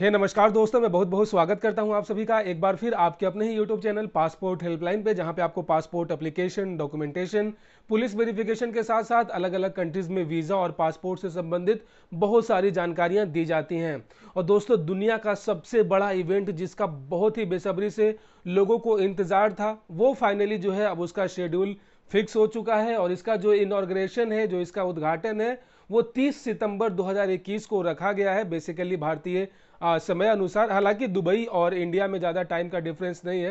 हे hey, नमस्कार दोस्तों मैं बहुत बहुत स्वागत करता हूं आप सभी का एक बार फिर आपके अपने ही यूट्यूब चैनल पासपोर्ट हेल्पलाइन पे जहां पे आपको passport application documentation police verification के साथ साथ अलग अलग कंट्रीज में वीज़ा और पासपोर्ट से संबंधित बहुत सारी जानकारियां दी जाती हैं और दोस्तों दुनिया का सबसे बड़ा इवेंट जिसका बहुत ही बेसब्री से लोगों को इंतज़ार था वो फाइनली जो है अब उसका शेड्यूल फिक्स हो चुका है और इसका जो इनग्रेशन है जो इसका उद्घाटन है वो 30 सितंबर 2021 को रखा गया है बेसिकली भारतीय समय अनुसार हालांकि दुबई और इंडिया में ज़्यादा टाइम का डिफरेंस नहीं है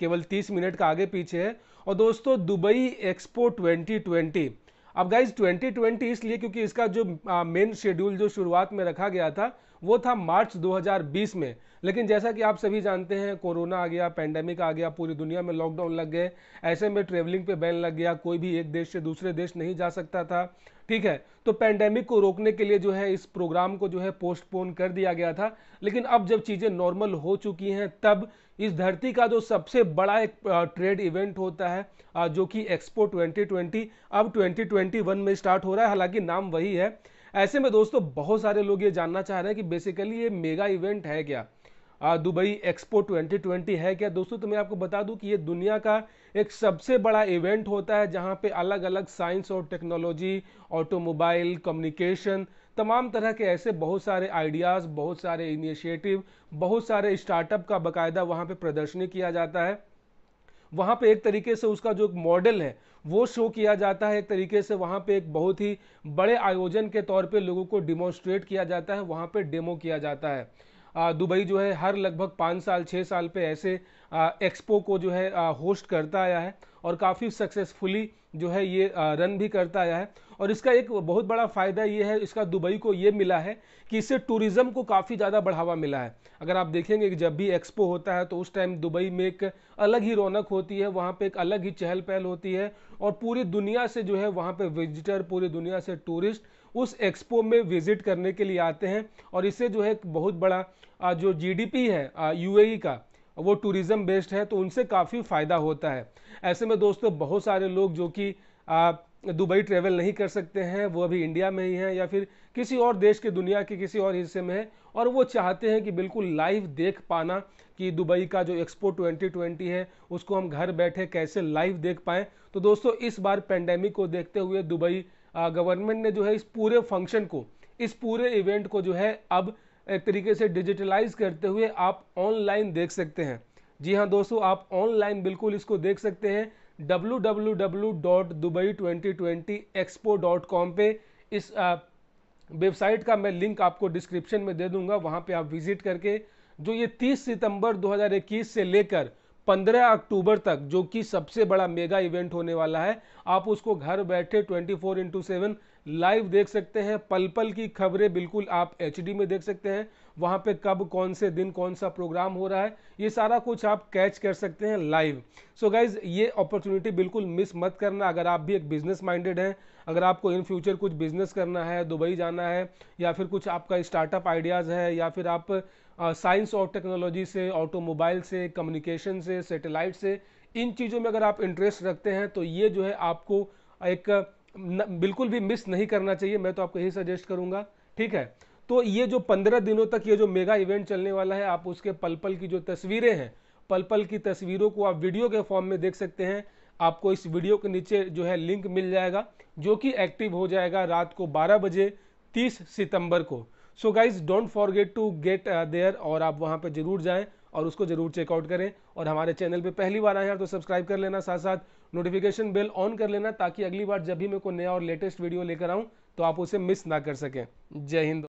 केवल 30 मिनट का आगे पीछे है और दोस्तों दुबई एक्सपो 2020 अब गाइज 2020 इसलिए क्योंकि इसका जो मेन शेड्यूल जो शुरुआत में रखा गया था वो था मार्च 2020 में लेकिन जैसा कि आप सभी जानते हैं कोरोना आ गया पैंडेमिक आ गया पूरी दुनिया में लॉकडाउन लग गए ऐसे में ट्रेवलिंग पे बैन लग गया कोई भी एक देश से दूसरे देश नहीं जा सकता था ठीक है तो पैंडेमिक को रोकने के लिए जो है इस प्रोग्राम को जो है पोस्टपोन कर दिया गया था लेकिन अब जब चीज़ें नॉर्मल हो चुकी हैं तब इस धरती का जो सबसे बड़ा एक ट्रेड इवेंट होता है जो कि एक्सपो 2020 अब 2021 में स्टार्ट हो रहा है हालांकि नाम वही है ऐसे में दोस्तों बहुत सारे लोग ये जानना चाह रहे हैं कि बेसिकली ये मेगा इवेंट है क्या दुबई एक्सपो 2020 है क्या दोस्तों तो मैं आपको बता दूं कि ये दुनिया का एक सबसे बड़ा इवेंट होता है जहां पे अलग अलग साइंस और टेक्नोलॉजी ऑटोमोबाइल कम्युनिकेशन तमाम तरह के ऐसे बहुत सारे आइडियाज़ बहुत सारे इनिशिएटिव बहुत सारे स्टार्टअप का बाकायदा वहाँ पे प्रदर्शनी किया जाता है वहाँ पे एक तरीके से उसका जो एक मॉडल है वो शो किया जाता है एक तरीके से वहाँ पे एक बहुत ही बड़े आयोजन के तौर पे लोगों को डिमॉन्स्ट्रेट किया जाता है वहाँ पे डेमो किया जाता है दुबई जो है हर लगभग पाँच साल छः साल पे ऐसे एक्सपो को जो है होस्ट करता आया है और काफ़ी सक्सेसफुली जो है ये रन भी करता आया है और इसका एक बहुत बड़ा फ़ायदा ये है इसका दुबई को ये मिला है कि इससे टूरिज़्म को काफ़ी ज़्यादा बढ़ावा मिला है अगर आप देखेंगे कि जब भी एक्सपो होता है तो उस टाइम दुबई में एक अलग ही रौनक होती है वहाँ पे एक अलग ही चहल पहल होती है और पूरी दुनिया से जो है वहाँ पे विजिटर पूरी दुनिया से टूरिस्ट उस एक्सपो में विज़िट करने के लिए आते हैं और इससे जो है बहुत बड़ा जो जी है यू e का वो टूरिज्म बेस्ड है तो उनसे काफ़ी फ़ायदा होता है ऐसे में दोस्तों बहुत सारे लोग जो कि दुबई ट्रेवल नहीं कर सकते हैं वो अभी इंडिया में ही हैं या फिर किसी और देश के दुनिया के किसी और हिस्से में है और वो चाहते हैं कि बिल्कुल लाइव देख पाना कि दुबई का जो एक्सपो 2020 है उसको हम घर बैठे कैसे लाइव देख पाएँ तो दोस्तों इस बार पेंडेमिक को देखते हुए दुबई गवर्नमेंट ने जो है इस पूरे फंक्शन को इस पूरे इवेंट को जो है अब एक तरीके से डिजिटलाइज करते हुए आप ऑनलाइन देख सकते हैं जी हाँ दोस्तों आप ऑनलाइन बिल्कुल इसको देख सकते हैं W W W dot Dubai twenty twenty expo dot com इस वेबसाइट का मैं लिंक आपको डिस्क्रिप्शन में दे दूंगा वहाँ पे आप विज़िट करके जो ये 30 सितंबर 2021 से लेकर 15 अक्टूबर तक जो कि सबसे बड़ा मेगा इवेंट होने वाला है आप उसको घर बैठे 24 फोर इंटू सेवन लाइव देख सकते हैं पल पल की खबरें बिल्कुल आप एच में देख सकते हैं वहाँ पे कब कौन से दिन कौन सा प्रोग्राम हो रहा है ये सारा कुछ आप कैच कर सकते हैं लाइव सो गाइज ये अपॉर्चुनिटी बिल्कुल मिस मत करना अगर आप भी एक बिजनेस माइंडेड हैं अगर आपको इन फ्यूचर कुछ बिजनेस करना है दुबई जाना है या फिर कुछ आपका स्टार्टअप आइडियाज़ है या फिर आप साइंस और टेक्नोलॉजी से ऑटोमोबाइल से कम्युनिकेशन से सेटेलाइट से इन चीज़ों में अगर आप इंटरेस्ट रखते हैं तो ये जो है आपको एक न, बिल्कुल भी मिस नहीं करना चाहिए मैं तो आपको यही सजेस्ट करूँगा ठीक है तो ये जो पंद्रह दिनों तक ये जो मेगा इवेंट चलने वाला है आप उसके पल पल की जो तस्वीरें हैं पल पल की तस्वीरों को आप वीडियो के फॉर्म में देख सकते हैं आपको इस वीडियो के नीचे जो है लिंक मिल जाएगा जो कि एक्टिव हो जाएगा रात को 12 बजे 30 सितंबर को so guys don't forget to get there और आप वहाँ पर जरूर जाएँ और उसको जरूर चेकआउट करें और हमारे चैनल पे पहली बार आए हैं तो सब्सक्राइब कर लेना साथ साथ नोटिफिकेशन बेल ऑन कर लेना ताकि अगली बार जब भी मैं कोई नया और लेटेस्ट वीडियो लेकर आऊँ तो आप उसे मिस ना कर सकें जय हिंद